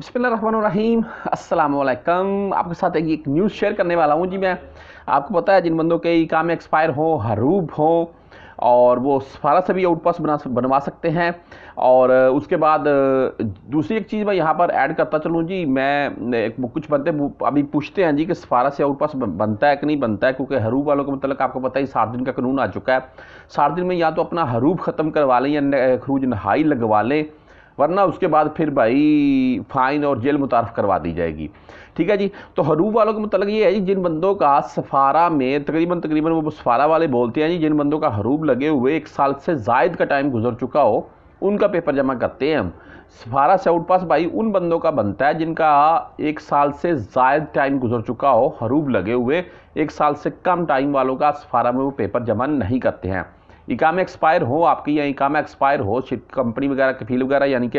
बसमीम आपके साथ एक, एक न्यूज़ शेयर करने वाला हूँ जी मैं आपको पता है जिन बंदों के काम एक्सपायर हो हरूब हो और वो सफारा से भी आउटपास बना बनवा सकते हैं और उसके बाद दूसरी एक चीज़ मैं यहाँ पर ऐड करता चलूँ जी मैं एक कुछ बंदे अभी पूछते हैं जी कि सफारा से आउटपास बनता है कि नहीं बनता है क्योंकि हरूब वालों के मतलब आपको पता ही सात दिन का कानून आ चुका है सात दिन में या तो अपना हरूब ख़त्म करवा लें या खरूज नहाई लगवा लें वरना उसके बाद फिर भाई फ़ाइन और जेल मुतारफ़ करवा दी जाएगी ठीक है जी तो हरूब वालों के मतलब ये है जी जिन बंदों का सफ़ारा में तकरीबन तकरीबन वो सफ़ारा वाले बोलते हैं जी जिन बंदों का हरूब लगे हुए एक साल से जायद का टाइम गुजर चुका हो उनका पेपर जमा करते हैं हम सफारा से आउट पास भाई उन बंदों का बनता है जिनका एक साल से जायद टाइम गुजर चुका हो हरूब लगे हुए एक साल से कम टाइम वालों का सफारा में वो पेपर जमा नहीं करते हैं इकाम एक्सपायर हो आपकी या इकाम एक्सपायर हो कंपनी वगैरह की फील वगैरह यानी कि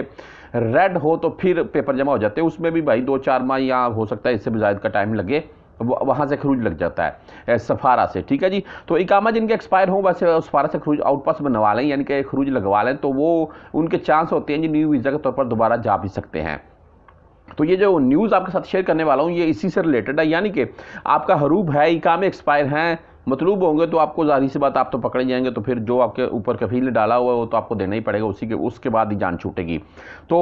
रेड हो तो फिर पेपर जमा हो जाते हैं उसमें भी भाई दो चार माह या हो सकता है इससे भी ज़्यादा का टाइम लगे वहाँ से खरूज लग जाता है सफारा से ठीक है जी तो इकामा जिनके एक्सपायर हों वैसे सफारा से खरूज आउटपास बनवा लें यानी कि खरूज लगवा लें तो वो उनके चांस होते हैं जी न्यू वीज़ा के तौर पर दोबारा जा भी सकते हैं तो ये जो न्यूज़ आपके साथ शेयर करने वाला हूँ ये इसी से रिलेटेड है यानी कि आपका हरूब है इकामे एक्सपायर हैं मतलूब होंगे तो आपको जाहिर सी बात आप तो पकड़े जाएंगे तो फिर जो आपके ऊपर कफील डाला हुआ है वो तो आपको देना ही पड़ेगा उसी के उसके बाद ही जान छूटेगी तो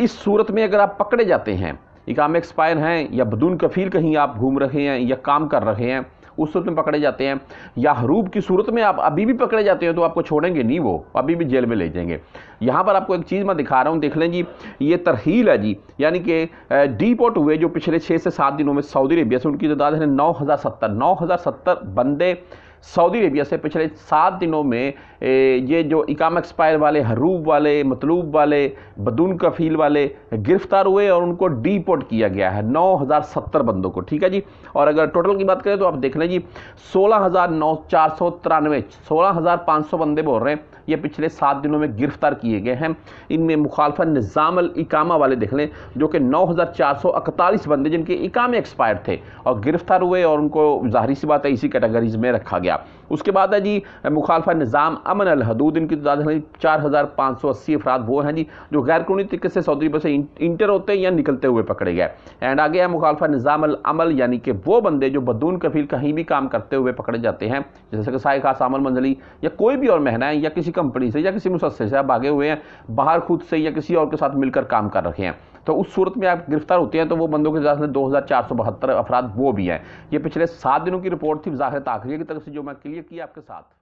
इस सूरत में अगर आप पकड़े जाते हैं इकाम एक्सपायर हैं या बदून कफील कहीं आप घूम रहे हैं या काम कर रहे हैं उस सूरत में पकड़े जाते हैं या हरूब की सूरत में आप अभी भी पकड़े जाते हैं तो आपको छोड़ेंगे नहीं वो अभी भी जेल में ले जाएंगे यहाँ पर आपको एक चीज़ मैं दिखा रहा हूँ देख लें जी ये तरहील है जी यानी कि डीपोर्ट हुए जो पिछले छः से सात दिनों में सऊदी अरेबिया से उनकी तादाद है नौ हज़ार सत्तर नौ हज़ार सत्तर बंदे सऊदी अरेबिया से पिछले सात दिनों में ये जो इकाम एक्सपायर वाले हरूब वाले मतलूब वाले बदून कफील वाले गिरफ्तार हुए और उनको डीपोर्ट किया गया है नौ हज़ार सत्तर बंदों को ठीक है जी और अगर टोटल की बात करें तो आप देख लें जी सोलह हज़ार नौ चार सौ तिरानवे सोलह हज़ार पाँच सौ बंदे बोल रहे हैं ये पिछले सात दिनों में गिरफ्तार किए गए हैं इनमें मुखालफा निज़ाम इकामा वाले देख लें जो कि नौ हज़ार चार सौ इकतालीस बंदे जिनके इकामे एक्सपायर थे और गिरफ्तार हुए और उनको जाहरी सी बात है इसी कैटेगरीज में रखा गया गया उसके बाद है जी मुखालफा निज़ाम अमन अलहदूद इनकी तादाद चार हज़ार पाँच सौ अस्सी अफराद वो हैं जी जो गैर कानूनी तरीके से सऊदी अरब से इंटर होते हैं या निकलते हुए पकड़े गए एंड आगे है मुखालफा निज़ाम अमल यानी कि वो बंदे जो बदून कफील कहीं भी काम करते हुए पकड़े जाते हैं जैसे कि साय खास अमल मंजली या कोई भी और महना है या किसी कंपनी से या किसी मुसस्से से आप भागे हुए हैं बाहर खुद से या किसी और के साथ मिलकर काम कर रखे हैं तो उस सूरत में आप गिरफ्तार होते हैं तो वो बंदों के दो हज़ार चार सौ बहत्तर अफराद वो भी हैं ये पिछले सात दिनों की रिपोर्ट थी ज़ाहिर ताखिर की तरफ से जो मैं क्लियर किया आपके साथ